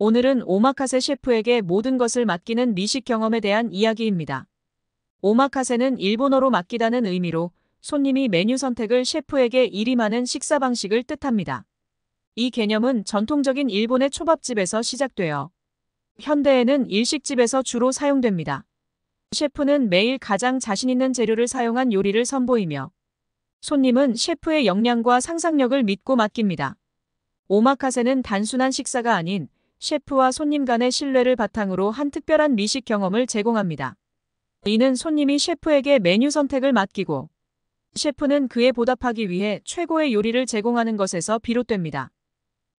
오늘은 오마카세 셰프에게 모든 것을 맡기는 미식 경험에 대한 이야기입니다. 오마카세는 일본어로 맡기다는 의미로 손님이 메뉴 선택을 셰프에게 일임하는 식사 방식을 뜻합니다. 이 개념은 전통적인 일본의 초밥집에서 시작되어 현대에는 일식집에서 주로 사용됩니다. 셰프는 매일 가장 자신 있는 재료를 사용한 요리를 선보이며 손님은 셰프의 역량과 상상력을 믿고 맡깁니다. 오마카세는 단순한 식사가 아닌 셰프와 손님 간의 신뢰를 바탕으로 한 특별한 미식 경험을 제공합니다. 이는 손님이 셰프에게 메뉴 선택을 맡기고 셰프는 그에 보답하기 위해 최고의 요리를 제공하는 것에서 비롯됩니다.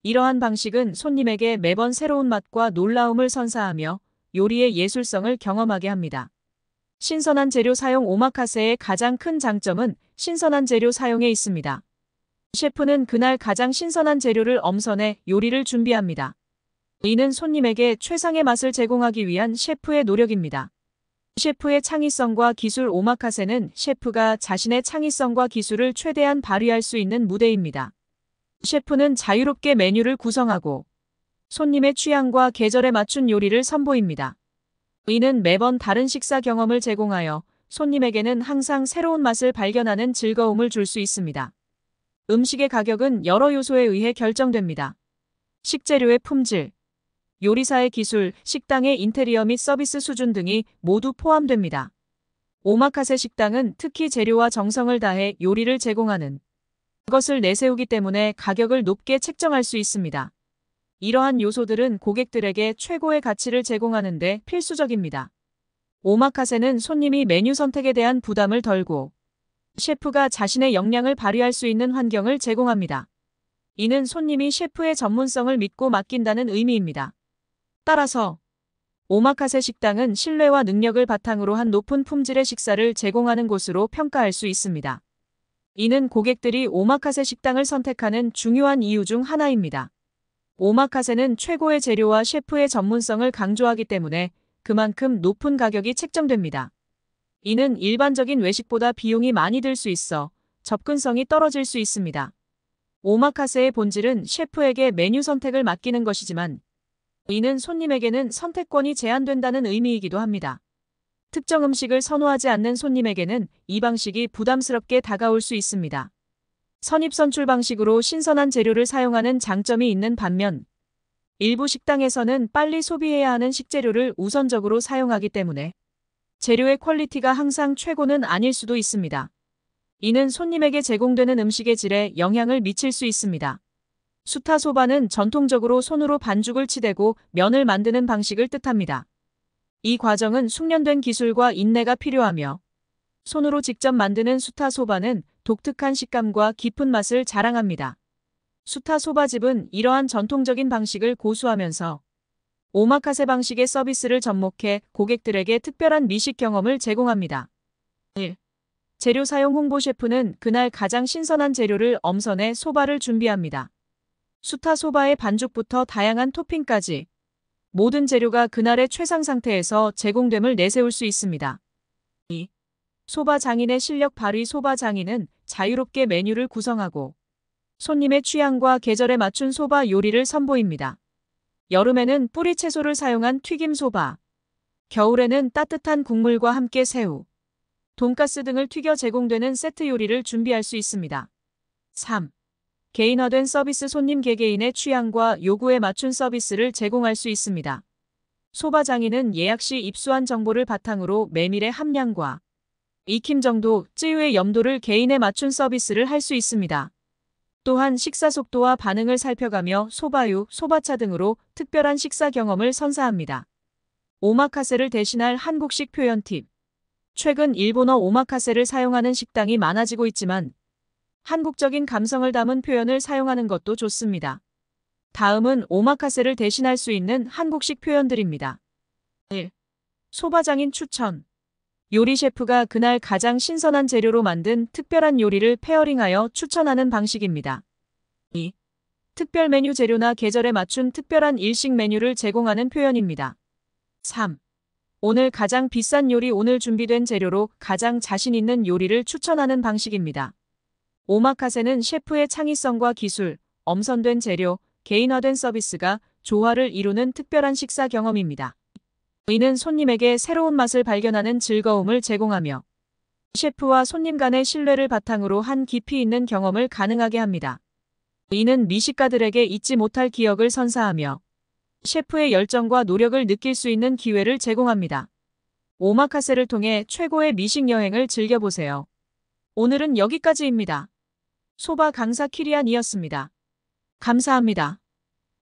이러한 방식은 손님에게 매번 새로운 맛과 놀라움을 선사하며 요리의 예술성을 경험하게 합니다. 신선한 재료 사용 오마카세의 가장 큰 장점은 신선한 재료 사용에 있습니다. 셰프는 그날 가장 신선한 재료를 엄선해 요리를 준비합니다. 이는 손님에게 최상의 맛을 제공하기 위한 셰프의 노력입니다. 셰프의 창의성과 기술 오마카세는 셰프가 자신의 창의성과 기술을 최대한 발휘할 수 있는 무대입니다. 셰프는 자유롭게 메뉴를 구성하고 손님의 취향과 계절에 맞춘 요리를 선보입니다. 이는 매번 다른 식사 경험을 제공하여 손님에게는 항상 새로운 맛을 발견하는 즐거움을 줄 수 있습니다. 음식의 가격은 여러 요소에 의해 결정됩니다. 식재료의 품질, 요리사의 기술, 식당의 인테리어 및 서비스 수준 등이 모두 포함됩니다. 오마카세 식당은 특히 재료와 정성을 다해 요리를 제공하는 그것을 내세우기 때문에 가격을 높게 책정할 수 있습니다. 이러한 요소들은 고객들에게 최고의 가치를 제공하는 데 필수적입니다. 오마카세는 손님이 메뉴 선택에 대한 부담을 덜고 셰프가 자신의 역량을 발휘할 수 있는 환경을 제공합니다. 이는 손님이 셰프의 전문성을 믿고 맡긴다는 의미입니다. 따라서 오마카세 식당은 신뢰와 능력을 바탕으로 한 높은 품질의 식사를 제공하는 곳으로 평가할 수 있습니다. 이는 고객들이 오마카세 식당을 선택하는 중요한 이유 중 하나입니다. 오마카세는 최고의 재료와 셰프의 전문성을 강조하기 때문에 그만큼 높은 가격이 책정됩니다. 이는 일반적인 외식보다 비용이 많이 들 수 있어 접근성이 떨어질 수 있습니다. 오마카세의 본질은 셰프에게 메뉴 선택을 맡기는 것이지만 이는 손님에게는 선택권이 제한된다는 의미이기도 합니다. 특정 음식을 선호하지 않는 손님에게는 이 방식이 부담스럽게 다가올 수 있습니다. 선입선출 방식으로 신선한 재료를 사용하는 장점이 있는 반면 일부 식당에서는 빨리 소비해야 하는 식재료를 우선적으로 사용하기 때문에 재료의 퀄리티가 항상 최고는 아닐 수도 있습니다. 이는 손님에게 제공되는 음식의 질에 영향을 미칠 수 있습니다. 수타소바는 전통적으로 손으로 반죽을 치대고 면을 만드는 방식을 뜻합니다. 이 과정은 숙련된 기술과 인내가 필요하며 손으로 직접 만드는 수타소바는 독특한 식감과 깊은 맛을 자랑합니다. 수타소바집은 이러한 전통적인 방식을 고수하면서 오마카세 방식의 서비스를 접목해 고객들에게 특별한 미식 경험을 제공합니다. 1. 재료 사용 홍보 셰프는 그날 가장 신선한 재료를 엄선해 소바를 준비합니다. 수타소바의 반죽부터 다양한 토핑까지 모든 재료가 그날의 최상 상태에서 제공됨을 내세울 수 있습니다. 2. 소바 장인의 실력 발휘 소바 장인은 자유롭게 메뉴를 구성하고 손님의 취향과 계절에 맞춘 소바 요리를 선보입니다. 여름에는 뿌리 채소를 사용한 튀김 소바, 겨울에는 따뜻한 국물과 함께 새우, 돈가스 등을 튀겨 제공되는 세트 요리를 준비할 수 있습니다. 3. 개인화된 서비스 손님 개개인의 취향과 요구에 맞춘 서비스를 제공할 수 있습니다. 소바장인은 예약 시 입수한 정보를 바탕으로 메밀의 함량과 익힘 정도, 쯔유의 염도를 개인에 맞춘 서비스를 할 수 있습니다. 또한 식사 속도와 반응을 살펴가며 소바유, 소바차 등으로 특별한 식사 경험을 선사합니다. 오마카세를 대신할 한국식 표현 팁 최근 일본어 오마카세를 사용하는 식당이 많아지고 있지만 한국적인 감성을 담은 표현을 사용하는 것도 좋습니다. 다음은 오마카세를 대신할 수 있는 한국식 표현들입니다. 1. 소바장인 추천 요리 셰프가 그날 가장 신선한 재료로 만든 특별한 요리를 페어링하여 추천하는 방식입니다. 2. 특별 메뉴 재료나 계절에 맞춘 특별한 일식 메뉴를 제공하는 표현입니다. 3. 오늘 가장 비싼 요리 오늘 준비된 재료로 가장 자신 있는 요리를 추천하는 방식입니다. 오마카세는 셰프의 창의성과 기술, 엄선된 재료, 개인화된 서비스가 조화를 이루는 특별한 식사 경험입니다. 이는 손님에게 새로운 맛을 발견하는 즐거움을 제공하며 셰프와 손님 간의 신뢰를 바탕으로 한 깊이 있는 경험을 가능하게 합니다. 이는 미식가들에게 잊지 못할 기억을 선사하며 셰프의 열정과 노력을 느낄 수 있는 기회를 제공합니다. 오마카세를 통해 최고의 미식 여행을 즐겨보세요. 오늘은 여기까지입니다. 소바 강사 키리안이었습니다. 감사합니다.